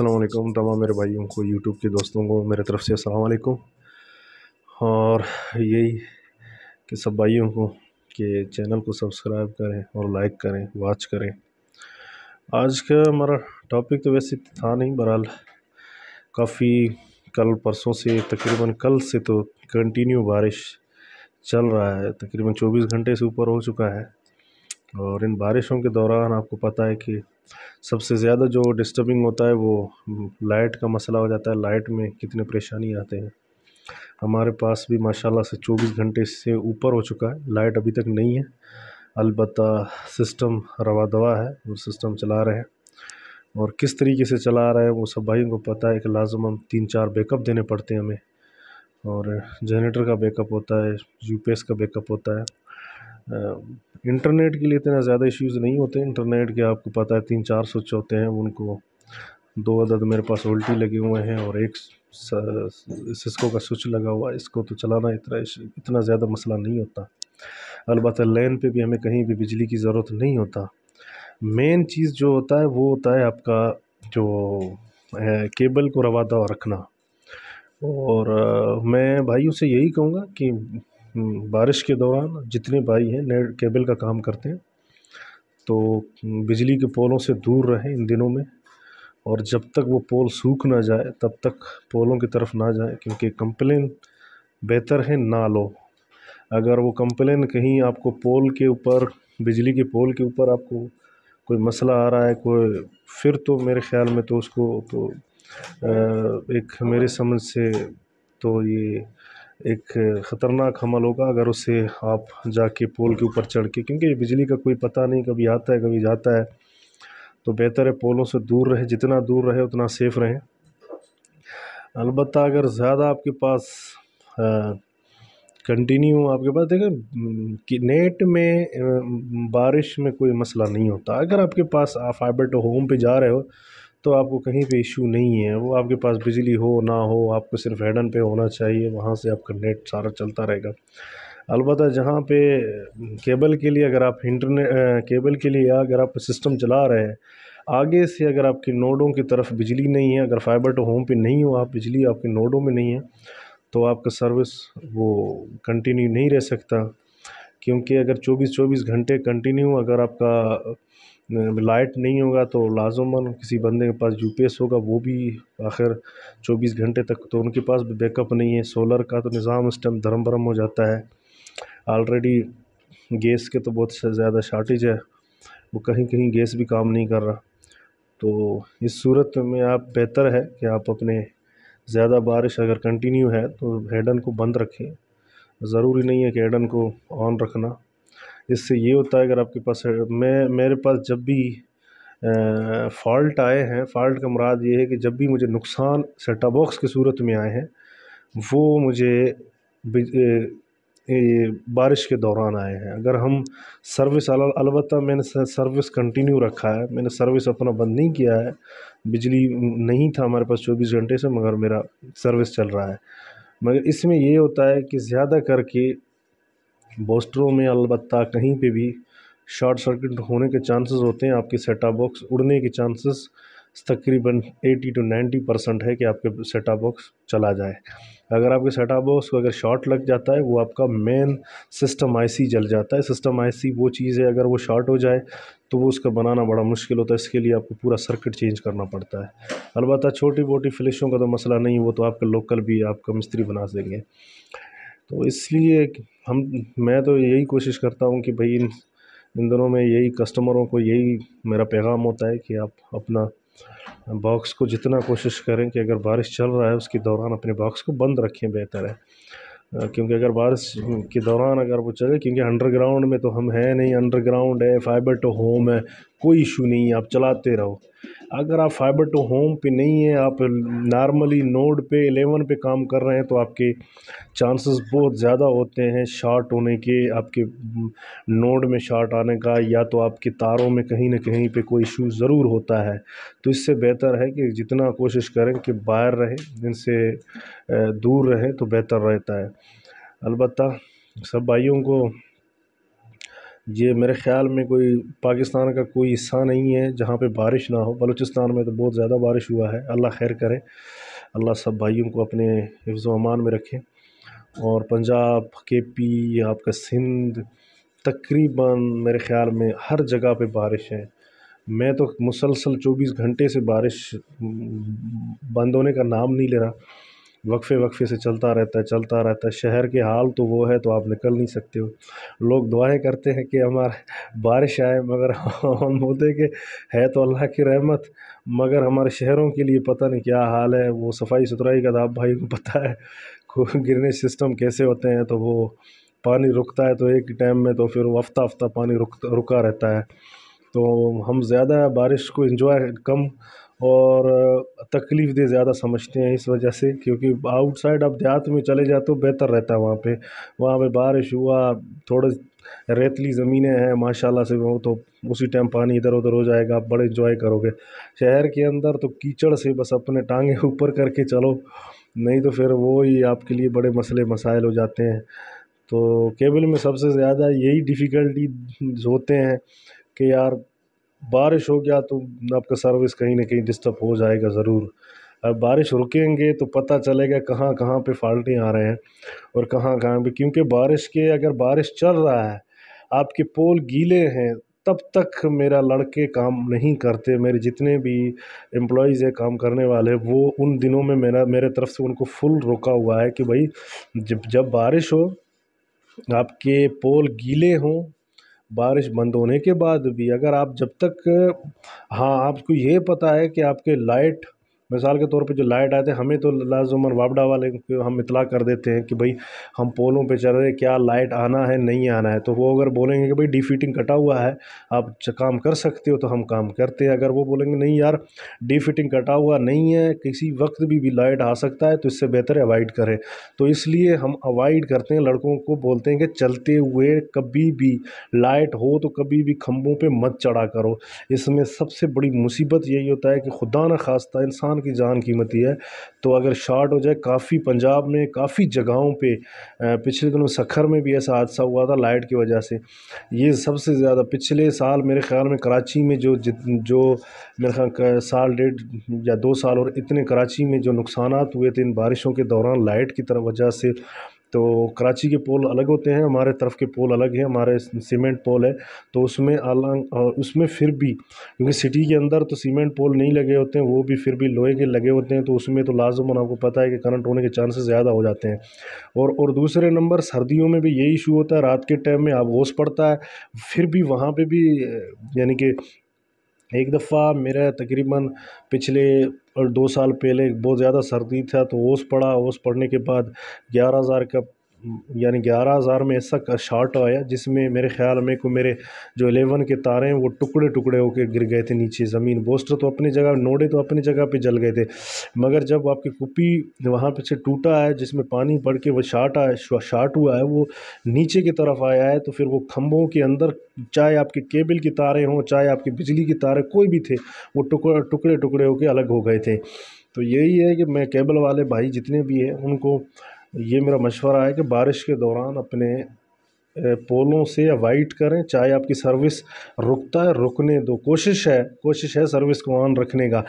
असलम तमाम मेरे भाइयों को यूट्यूब के दोस्तों को मेरे तरफ से असलकुम और यही कि सब भाइयों को कि चैनल को सब्सक्राइब करें और लाइक करें वॉच करें आज का हमारा टॉपिक तो वैसे था नहीं बहरहाल काफ़ी कल परसों से तकरीबन कल से तो कंटिन्यू बारिश चल रहा है तकरीबन 24 घंटे से ऊपर हो चुका है और इन बारिशों के दौरान आपको पता है कि सबसे ज़्यादा जो डिस्टर्बिंग होता है वो लाइट हम्म, का मसला हो जाता है लाइट में कितने परेशानी आते हैं हमारे पास भी माशाल्लाह से 24 घंटे से ऊपर हो चुका है लाइट अभी तक नहीं है अलबत् सिस्टम रवा दवा है वो सिस्टम चला रहे हैं और किस तरीके से चला रहे हैं वो सब भाइयों को पता है कि लाजम हम तीन चार बैकअप देने पड़ते हैं हमें और जनरेटर का बैकअप होता है यूपीएस का बैकअप होता है इंटरनेट के लिए इतना ज़्यादा इश्यूज़ नहीं होते इंटरनेट के आपको पता है तीन चार स्विच होते हैं उनको दो अदद मेरे पास उल्टी लगे हुए हैं और एक सिस्को का स्विच लगा हुआ इसको तो चलाना इतना इतना ज़्यादा मसला नहीं होता अलबत् लाइन पे भी हमें कहीं भी बिजली की ज़रूरत नहीं होता मेन चीज़ जो होता है वो होता है आपका जो केबल को रवादा रखना और आ, मैं भाइयों से यही कहूँगा कि हम्म, बारिश के दौरान जितने भाई हैं नेट केबल का काम करते हैं तो हम्म, बिजली के पोलों से दूर रहें इन दिनों में और जब तक वो पोल सूख ना जाए तब तक पोलों की तरफ ना जाए क्योंकि कंप्लेन बेहतर है ना लो अगर वो कंप्लेन कहीं आपको पोल के ऊपर बिजली के पोल के ऊपर आपको कोई मसला आ रहा है कोई फिर तो मेरे ख़्याल में तो उसको तो एक मेरे समझ से तो ये एक ख़तरनाक हमल होगा अगर उससे आप जाके पोल के ऊपर चढ़ के क्योंकि बिजली का कोई पता नहीं कभी आता है कभी जाता है तो बेहतर है पोलों से दूर रहे जितना दूर रहे उतना सेफ़ रहें अलबत् अगर ज़्यादा आपके पास कंटिन्यू आपके पास देखें कि नेट में बारिश में कोई मसला नहीं होता अगर आपके पास आप फाइबर टू होम पे जा रहे हो तो आपको कहीं पे इशू नहीं है वो आपके पास बिजली हो ना हो आपको सिर्फ हेडन पे होना चाहिए वहाँ से आपका नेट सारा चलता रहेगा अलबतः जहाँ पे केबल के लिए अगर आप इंटरनेट केबल के लिए अगर आप सिस्टम चला रहे हैं आगे से अगर आपके नोडों की तरफ बिजली नहीं है अगर फाइबर टू होम पे नहीं हो आप बिजली आपके नोडों में नहीं है तो आपका सर्विस वो कंटिन्यू नहीं रह सकता क्योंकि अगर 24 24 घंटे कंटिन्यू अगर आपका लाइट नहीं होगा तो लाजमन किसी बंदे के पास यू पी एस होगा वो भी आखिर चौबीस घंटे तक तो उनके पास भी बैकअप नहीं है सोलर का तो निज़ाम इस टाइम धर्म भरम हो जाता है ऑलरेडी गैस के तो बहुत से ज़्यादा शार्टेज है वो कहीं कहीं गैस भी काम नहीं कर रहा तो इस सूरत में आप बेहतर है कि आप अपने ज़्यादा बारिश अगर कंटिन्यू है तो हेडन को बंद रखें ज़रूरी नहीं है कि हेडन को ऑन रखना इससे ये होता है अगर आपके पास मैं मेरे पास जब भी फ़ॉल्ट आए हैं फ़ॉल्ट का मुराद ये है कि जब भी मुझे नुकसान सेटा बॉक्स की सूरत में आए हैं वो मुझे बारिश के दौरान आए हैं अगर हम सर्विस अलबत्त मैंने सर्विस कंटिन्यू रखा है मैंने सर्विस अपना बंद नहीं किया है बिजली नहीं था हमारे पास चौबीस घंटे से मगर मेरा सर्विस चल रहा है मगर इसमें ये होता है कि ज़्यादा करके बोस्टरों में अलबत् कहीं पे भी शॉर्ट सर्किट होने के चांसेस होते हैं आपके सेटा बॉक्स उड़ने के चांसेस तकरीबन 80 टू 90 परसेंट है कि आपके सेटा बॉक्स चला जाए अगर आपके सेट बॉक्स को अगर शॉर्ट लग जाता है वो आपका मेन सिस्टम आईसी जल जाता है सिस्टम आईसी वो चीज़ है अगर वो शॉर्ट हो जाए तो वो उसका बनाना बड़ा मुश्किल होता है इसके लिए आपको पूरा सर्किट चेंज करना पड़ता है अलबत्त छोटी मोटी फ्लिशों का तो मसला नहीं वो तो आपका लोकल भी आपका मिस्त्री बना देंगे तो इसलिए हम मैं तो यही कोशिश करता हूँ कि भाई इन इन दिनों में यही कस्टमरों को यही मेरा पैगाम होता है कि आप अपना बॉक्स को जितना कोशिश करें कि अगर बारिश चल रहा है उसके दौरान अपने बॉक्स को बंद रखें बेहतर है क्योंकि अगर बारिश के दौरान अगर वो चले क्योंकि अंडरग्राउंड में तो हम हैं नहीं अंडरग्राउंड है फाइबर टू तो होम है कोई इशू नहीं है आप चलाते रहो अगर आप फाइबर टू होम पे नहीं हैं आप नॉर्मली नोड पे एलेवन पे काम कर रहे हैं तो आपके चांसेस बहुत ज़्यादा होते हैं शॉर्ट होने के आपके नोड हम्म, में शॉर्ट आने का या तो आपके तारों में कहीं ना कहीं पे कोई इशू ज़रूर होता है तो इससे बेहतर है कि जितना कोशिश करें कि बाहर रहें इनसे दूर रहें तो बेहतर रहता है अलबत् सब भाइयों को ये मेरे ख़्याल में कोई पाकिस्तान का कोई हिस्सा नहीं है जहाँ पे बारिश ना हो बलूचिस्तान में तो बहुत ज़्यादा बारिश हुआ है अल्लाह खैर करे अल्लाह सब भाइयों को अपने हिफ्ज़ अमान में रखे और पंजाब के पी आपका सिंध तकरीबन मेरे ख़्याल में हर जगह पे बारिश है मैं तो मुसलसल चौबीस घंटे से बारिश बंद होने का नाम नहीं ले रहा वक्फ़े वक्फ़े से चलता रहता है चलता रहता है शहर के हाल तो वो है तो आप निकल नहीं सकते हो लोग दुआएँ करते हैं कि हमारे बारिश आए मगर हम होते कि है तो अल्लाह की रहमत मगर हमारे शहरों के लिए पता नहीं क्या हाल है वो सफाई सुथराई का तो आप भाई को पता है गिरने सिस्टम कैसे होते हैं तो वो पानी रुकता है तो एक टाइम में तो फिर हफ्ता हफ्ता पानी रुक रुका रहता है तो हम ज़्यादा बारिश को इन्जॉय कम और तकलीफ़ दे ज़्यादा समझते हैं इस वजह से क्योंकि आउटसाइड आप देहात में चले जाते हो बेहतर रहता है वहाँ पे वहाँ पे बारिश हुआ थोड़े रेतली ज़मीनें हैं माशाल्लाह से वो तो उसी टाइम पानी इधर उधर हो जाएगा आप बड़े इन्जॉय करोगे शहर के अंदर तो कीचड़ से बस अपने टांगे ऊपर करके चलो नहीं तो फिर वो ही आपके लिए बड़े मसले मसाइल हो जाते हैं तो केबल में सबसे ज़्यादा यही डिफ़िकल्टी होते हैं कि यार बारिश हो गया तो आपका सर्विस कहीं ना कहीं डिस्टर्ब हो जाएगा ज़रूर अब बारिश रुकेंगे तो पता चलेगा कहाँ कहाँ पे फाल्टें आ रहे हैं और कहाँ कहाँ पे क्योंकि बारिश के अगर बारिश चल रहा है आपके पोल गीले हैं तब तक मेरा लड़के काम नहीं करते मेरे जितने भी एम्प्लॉज हैं काम करने वाले वो उन दिनों में मेरा मेरे तरफ से उनको फुल रोका हुआ है कि भाई जब जब बारिश हो आपके पोल गीले हों बारिश बंद होने के बाद भी अगर आप जब तक हाँ आपको ये पता है कि आपके लाइट मिसाल के तौर पे जो लाइट आते हैं हमें तो लाजमन वापडा वाले को हम इतला कर देते हैं कि भाई हम पोलों पे चल रहे क्या लाइट आना है नहीं आना है तो वो अगर बोलेंगे कि भाई डी फिटिंग कटा हुआ है आप काम कर सकते हो तो हम काम करते हैं अगर वो बोलेंगे नहीं यार डी फिटिंग कटा हुआ नहीं है किसी वक्त भी, भी लाइट आ सकता है तो इससे बेहतर अवॉइड करें तो इसलिए हम अवॉइड करते हैं लड़कों को बोलते हैं कि चलते हुए कभी भी लाइट हो तो कभी भी खम्भों पर मत चढ़ा करो इसमें सबसे बड़ी मुसीबत यही होता है कि खुदा न खास्ता इंसान इंसान की जान कीमती है तो अगर शार्ट हो जाए काफ़ी पंजाब में काफ़ी जगहों पे पिछले दिनों सखर में भी ऐसा हादसा हुआ था लाइट की वजह से ये सबसे ज़्यादा पिछले साल मेरे ख्याल में कराची में जो जो मेरे ख्याल साल डेढ़ या दो साल और इतने कराची में जो नुकसान हुए थे इन बारिशों के दौरान लाइट की तरह वजह से तो कराची के पोल अलग होते हैं हमारे तरफ के पोल अलग हैं हमारे सीमेंट पोल है तो उसमें अलग उसमें फिर भी क्योंकि सिटी के अंदर तो सीमेंट पोल नहीं लगे होते हैं वो भी फिर भी लोहे के लगे होते हैं तो उसमें तो लाजमन आपको पता है कि करंट होने के चांसेस ज़्यादा हो जाते हैं और और दूसरे नंबर सर्दियों में भी यही इशू होता है रात के टाइम में आप पड़ता है फिर भी वहाँ पर भी यानी कि एक दफ़ा मेरा तकरीबन पिछले दो साल पहले बहुत ज़्यादा सर्दी था तो ओस पड़ा ओस पड़ने के बाद ग्यारह हज़ार का यानी ग्यारह हज़ार में ऐसा शार्ट आया जिसमें मेरे ख्याल में को मेरे जो एलेवन के तारे हैं वो टुकड़े टुकड़े होकर गिर गए थे नीचे ज़मीन बोस्टर तो अपनी जगह नोड़े तो अपनी जगह पे जल गए थे मगर जब आपकी कुपी वहाँ पे से टूटा है जिसमें पानी पड़ के वो शार्ट आया शार्ट हुआ है वो नीचे की तरफ आया है तो फिर वो खम्भों के अंदर चाहे आपके केबल की तारें हों चाहे आपकी बिजली की तारें कोई भी थे वो टुकड़ टुकड़े टुकड़े होकर अलग हो गए थे तो यही है कि मैं केबल वाले भाई जितने भी हैं उनको ये मेरा मशवरा है कि बारिश के दौरान अपने पोलों से अवॉइड करें चाहे आपकी सर्विस रुकता है रुकने दो कोशिश है कोशिश है सर्विस को ऑन रखने का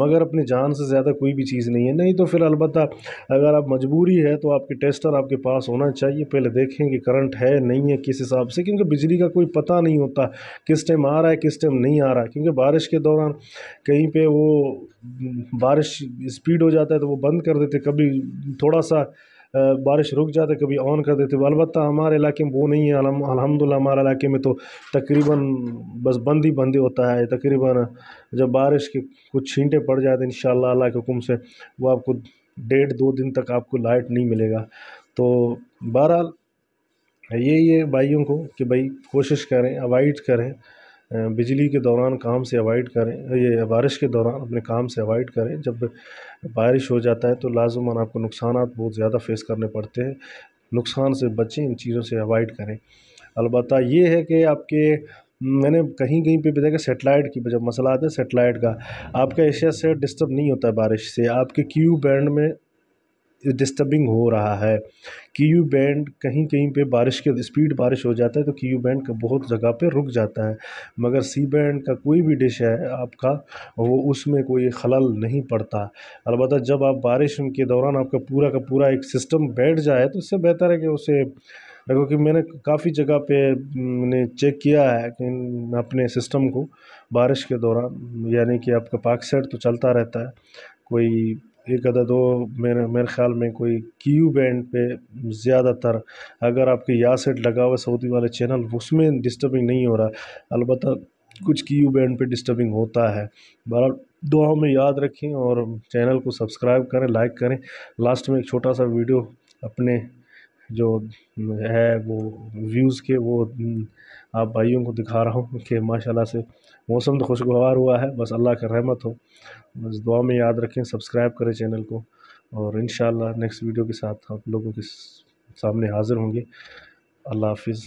मगर अपनी जान से ज़्यादा कोई भी चीज़ नहीं है नहीं तो फिर अलबत्त अगर आप मजबूरी है तो आपके टेस्टर आपके पास होना चाहिए पहले देखें कि करंट है नहीं है किस हिसाब से क्योंकि बिजली का कोई पता नहीं होता किस टाइम आ रहा है किस टाइम नहीं आ रहा क्योंकि बारिश के दौरान कहीं पर वो बारिश स्पीड हो जाता है तो वो बंद कर देते कभी थोड़ा सा बारिश रुक जाते तो कभी ऑन कर देते अलबत्त हमारे इलाके में वो नहीं है अलहमदिल्ला हमारे इलाके में तो तकरीबन बस बंद ही बंद ही होता है तकरीबन जब बारिश के कुछ छींटे पड़ जाते तो इन शाला के हुक्म से वो आपको डेढ़ दो दिन तक आपको लाइट नहीं मिलेगा तो बहरहाल यही है भाइयों को कि भाई कोशिश करें अवॉइड करें बिजली के दौरान काम से अवॉइड करें ये बारिश के दौरान अपने काम से अवॉइड करें जब बारिश हो जाता है तो लाजमान आपको नुकसान बहुत ज़्यादा फेस करने पड़ते हैं नुकसान से बचें इन चीज़ों से अवॉइड करें अलबत् ये है कि आपके मैंने कहीं कहीं पे भी देखा सेटेलाइट की जब मसला आता है सेटेलाइट का आपका एशिया सेट डिस्टर्ब नहीं होता है बारिश से आपके क्यू बैंड में डिस्टर्बिंग हो रहा है कीयू बैंड कहीं कहीं पे बारिश के स्पीड बारिश हो जाता है तो कीयू बैंड का बहुत जगह पे रुक जाता है मगर सी बैंड का कोई भी डिश है आपका वो उसमें कोई खलल नहीं पड़ता अलबत् जब आप बारिश के दौरान आपका पूरा का पूरा एक सिस्टम बैठ जाए तो इससे बेहतर है कि उसे क्योंकि मैंने काफ़ी जगह पे मैंने चेक किया है कि अपने सिस्टम को बारिश के दौरान यानी कि आपका पाक सेट तो चलता रहता है कोई एक अदा तो मेरे मेरे ख़्याल में कोई क्यू बैंड पे ज़्यादातर अगर आपके या सेट लगा हुआ सऊदी वाले चैनल उसमें डिस्टर्बिंग नहीं हो रहा अलबत् कुछ क्यू बैंड पे डिस्टर्बिंग होता है बहरहाल दुआओं में याद रखें और चैनल को सब्सक्राइब करें लाइक करें लास्ट में एक छोटा सा वीडियो अपने जो है वो व्यूज़ के वो आप भाइयों को दिखा रहा हूँ कि माशाला से मौसम तो खुशगवार हुआ है बस अल्लाह का रहमत हो बस दुआ में याद रखें सब्सक्राइब करें चैनल को और इन नेक्स्ट वीडियो के साथ आप लोगों के सामने हाज़िर होंगे अल्लाह हाफिज़